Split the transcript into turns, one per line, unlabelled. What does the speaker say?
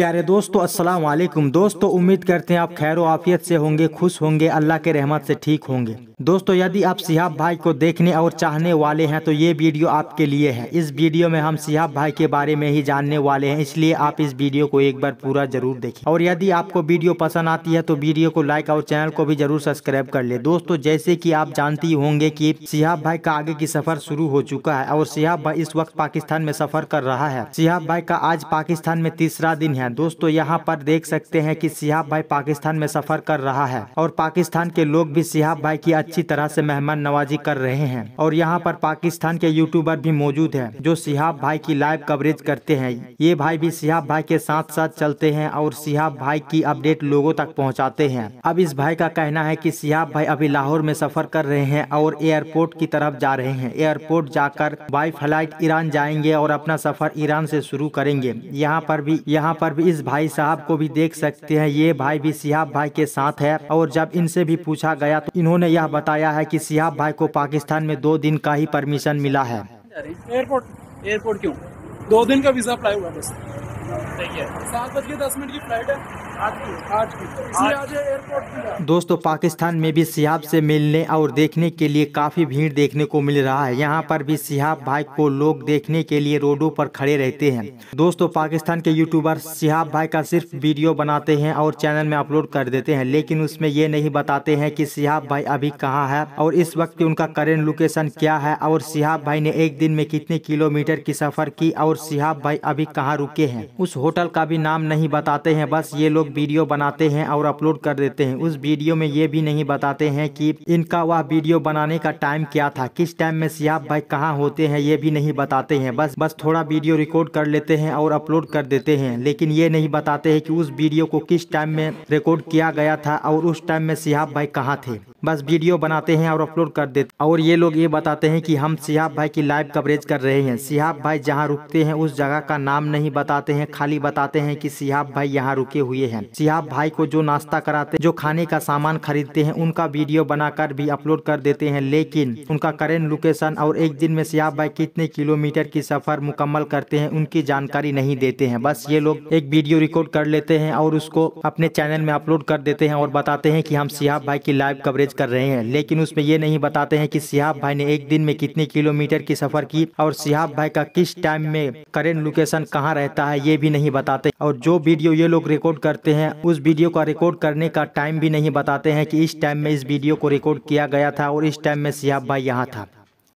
प्यारे दोस्तों अस्सलाम वालेकुम दोस्तों उम्मीद करते हैं आप खैर आफियत से होंगे खुश होंगे अल्लाह के रहमत से ठीक होंगे दोस्तों यदि आप सिहाब भाई को देखने और चाहने वाले हैं तो ये वीडियो आपके लिए है इस वीडियो में हम सिहाब भाई के बारे में ही जानने वाले हैं इसलिए आप इस वीडियो को एक बार पूरा जरूर देखें और यदि आपको वीडियो पसंद आती है तो वीडियो को लाइक और चैनल को भी जरूर सब्सक्राइब कर ले दोस्तों जैसे की आप जानती होंगे की सिहाब भाई का आगे की सफर शुरू हो चुका है और सिहाब भाई इस वक्त पाकिस्तान में सफर कर रहा है सिहाब भाई का आज पाकिस्तान में तीसरा दिन है दोस्तों यहाँ पर देख सकते हैं की सिहाब भाई पाकिस्तान में सफर कर रहा है और पाकिस्तान के लोग भी सिहाब भाई की अच्छी तरह से मेहमान नवाजी कर रहे हैं और यहाँ पर पाकिस्तान के यूट्यूबर भी मौजूद है जो सिहाब भाई की लाइव कवरेज करते हैं ये भाई भी सिहाब भाई के साथ साथ चलते हैं और सिहाब भाई की अपडेट लोगों तक पहुँचाते हैं अब इस भाई का कहना है की सिहाब भाई अभी लाहौर में सफर कर रहे हैं और एयरपोर्ट की तरफ जा रहे हैं एयरपोर्ट जाकर बाई फ्लाइट ईरान जाएंगे और अपना सफर ईरान से शुरू करेंगे यहाँ पर भी यहाँ पर भी इस भाई साहब को भी देख सकते हैं ये भाई भी सिहाब भाई के साथ है और जब इनसे भी पूछा गया तो इन्होंने यह बताया है कि सिहाब भाई को पाकिस्तान में दो दिन का ही परमिशन मिला है एयरपोर्ट एयरपोर्ट क्यों दो दिन का वीजा अप्लाई हुआ बस सात बज के दस मिनट की फ्लाइट है दोस्तों पाकिस्तान में भी सिहाब से मिलने और देखने के लिए काफ़ी भीड़ देखने को मिल रहा है यहाँ पर भी सिहाब भाई को लोग देखने के लिए रोडों पर खड़े रहते हैं दोस्तों पाकिस्तान के यूट्यूबर सिहाब भाई का सिर्फ वीडियो बनाते हैं और चैनल में अपलोड कर देते हैं लेकिन उसमें ये नहीं बताते हैं की सिहाब भाई अभी कहाँ है और इस वक्त उनका करेंट लोकेशन क्या है और सिहाब भाई ने एक दिन में कितने किलोमीटर की सफ़र की और सिहाब भाई अभी कहाँ रुके हैं उस होटल का भी नाम नहीं बताते हैं बस ये लोग वीडियो बनाते हैं और अपलोड कर देते हैं उस वीडियो में ये भी नहीं बताते हैं कि इनका वह वीडियो बनाने का टाइम क्या था किस टाइम में सियाब भाई कहाँ होते हैं ये भी नहीं बताते हैं बस बस थोड़ा वीडियो रिकॉर्ड कर लेते हैं और अपलोड कर देते हैं लेकिन ये नहीं बताते हैं कि उस वीडियो को किस टाइम में रिकॉर्ड किया गया था और उस टाइम में सियाब भाई कहाँ थे बस वीडियो बनाते हैं और अपलोड कर देते और ये लोग ये बताते हैं कि हम सिहाब भाई की लाइव कवरेज कर रहे हैं सिहाब भाई जहाँ रुकते हैं उस जगह का नाम नहीं बताते हैं खाली बताते हैं कि सिहाब भाई यहाँ रुके हुए हैं हैं सिहाब भाई को जो नाश्ता कराते जो खाने का सामान खरीदते हैं उनका वीडियो बनाकर भी अपलोड कर देते हैं लेकिन उनका करेंट लोकेशन और एक दिन में सिहाब भाई कितने किलोमीटर की सफर मुकम्मल करते हैं उनकी जानकारी नहीं देते हैं बस ये लोग एक वीडियो रिकॉर्ड कर लेते हैं और उसको अपने चैनल में अपलोड कर देते हैं और बताते हैं की हम सिहाब भाई की लाइव कवरेज कर रहे हैं लेकिन उसमें ये नहीं बताते हैं की सियाब भाई ने एक दिन में कितने किलोमीटर की सफर की और सिहाब भाई का किस टाइम में करेंट लोकेशन कहाँ रहता है ये भी नहीं बताते और जो वीडियो ये लोग रिकॉर्ड करते करते हैं उस वीडियो का रिकॉर्ड करने का टाइम भी नहीं बताते हैं कि इस टाइम में इस वीडियो को रिकॉर्ड किया गया था और इस टाइम में सिहाब भाई यहाँ था